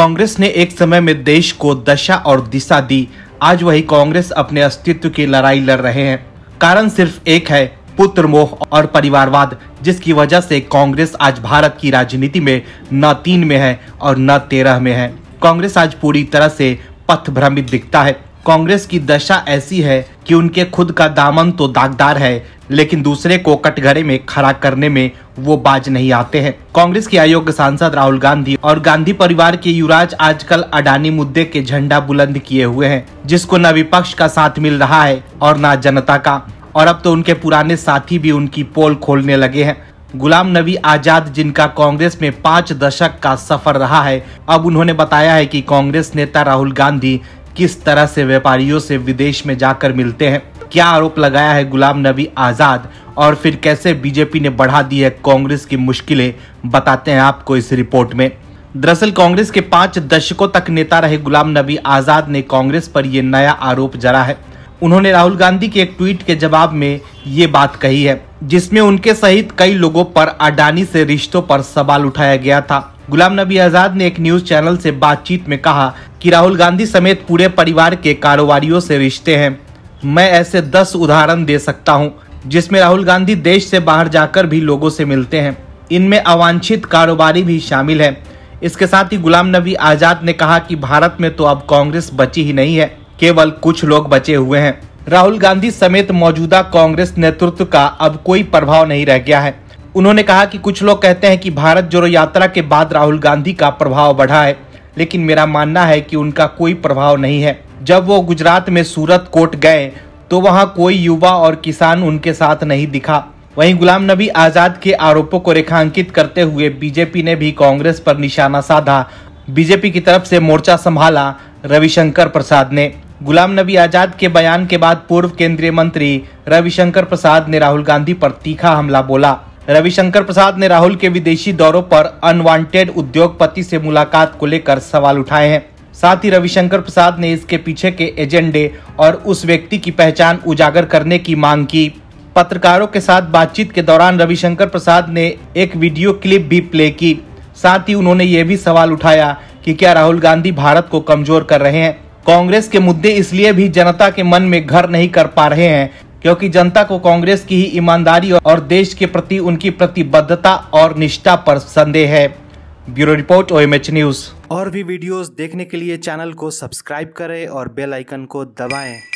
कांग्रेस ने एक समय में देश को दशा और दिशा दी आज वही कांग्रेस अपने अस्तित्व की लड़ाई लड़ रहे हैं कारण सिर्फ एक है पुत्र मोह और परिवारवाद जिसकी वजह से कांग्रेस आज भारत की राजनीति में न तीन में है और न तेरह में है कांग्रेस आज पूरी तरह से पथ भ्रमित दिखता है कांग्रेस की दशा ऐसी है कि उनके खुद का दामन तो दागदार है लेकिन दूसरे को कटघरे में खड़ा करने में वो बाज नहीं आते हैं कांग्रेस के अयोग्य सांसद राहुल गांधी और गांधी परिवार के युवराज आजकल अडानी मुद्दे के झंडा बुलंद किए हुए हैं जिसको न विपक्ष का साथ मिल रहा है और न जनता का और अब तो उनके पुराने साथी भी उनकी पोल खोलने लगे हैं गुलाम नबी आजाद जिनका कांग्रेस में पाँच दशक का सफर रहा है अब उन्होंने बताया है कि कांग्रेस नेता राहुल गांधी किस तरह से व्यापारियों से विदेश में जाकर मिलते हैं क्या आरोप लगाया है गुलाम नबी आज़ाद और फिर कैसे बीजेपी ने बढ़ा दी है कांग्रेस की मुश्किलें बताते हैं आपको इस रिपोर्ट में दरअसल कांग्रेस के पांच दशकों तक नेता रहे गुलाम नबी आज़ाद ने कांग्रेस पर यह नया आरोप जरा है उन्होंने राहुल गांधी के एक ट्वीट के जवाब में ये बात कही है जिसमें उनके सहित कई लोगों पर अडानी से रिश्तों पर सवाल उठाया गया था गुलाम नबी आजाद ने एक न्यूज चैनल से बातचीत में कहा कि राहुल गांधी समेत पूरे परिवार के कारोबारियों से रिश्ते हैं मैं ऐसे दस उदाहरण दे सकता हूँ जिसमें राहुल गांधी देश से बाहर जाकर भी लोगों से मिलते हैं इनमें अवांछित कारोबारी भी शामिल है इसके साथ ही गुलाम नबी आजाद ने कहा कि भारत में तो अब कांग्रेस बची ही नहीं है केवल कुछ लोग बचे हुए हैं राहुल गांधी समेत मौजूदा कांग्रेस नेतृत्व का अब कोई प्रभाव नहीं रह गया है उन्होंने कहा कि कुछ लोग कहते हैं कि भारत जोड़ो यात्रा के बाद राहुल गांधी का प्रभाव बढ़ा है लेकिन मेरा मानना है कि उनका कोई प्रभाव नहीं है जब वो गुजरात में सूरत कोट गए तो वहाँ कोई युवा और किसान उनके साथ नहीं दिखा वहीं गुलाम नबी आजाद के आरोपों को रेखांकित करते हुए बीजेपी ने भी कांग्रेस पर निशाना साधा बीजेपी की तरफ से मोर्चा संभाला रविशंकर प्रसाद ने गुलाम नबी आजाद के बयान के बाद पूर्व केंद्रीय मंत्री रविशंकर प्रसाद ने राहुल गांधी पर तीखा हमला बोला रविशंकर प्रसाद ने राहुल के विदेशी दौरों पर अनवांटेड उद्योगपति से मुलाकात को लेकर सवाल उठाए हैं साथ ही रविशंकर प्रसाद ने इसके पीछे के एजेंडे और उस व्यक्ति की पहचान उजागर करने की मांग की पत्रकारों के साथ बातचीत के दौरान रविशंकर प्रसाद ने एक वीडियो क्लिप भी प्ले की साथ ही उन्होंने ये भी सवाल उठाया कि क्या राहुल गांधी भारत को कमजोर कर रहे हैं कांग्रेस के मुद्दे इसलिए भी जनता के मन में घर नहीं कर पा रहे हैं क्योंकि जनता को कांग्रेस की ही ईमानदारी और देश के प्रति उनकी प्रतिबद्धता और निष्ठा पर संदेह है ब्यूरो रिपोर्ट ओ न्यूज और भी वीडियोस देखने के लिए चैनल को सब्सक्राइब करें और बेल आइकन को दबाएं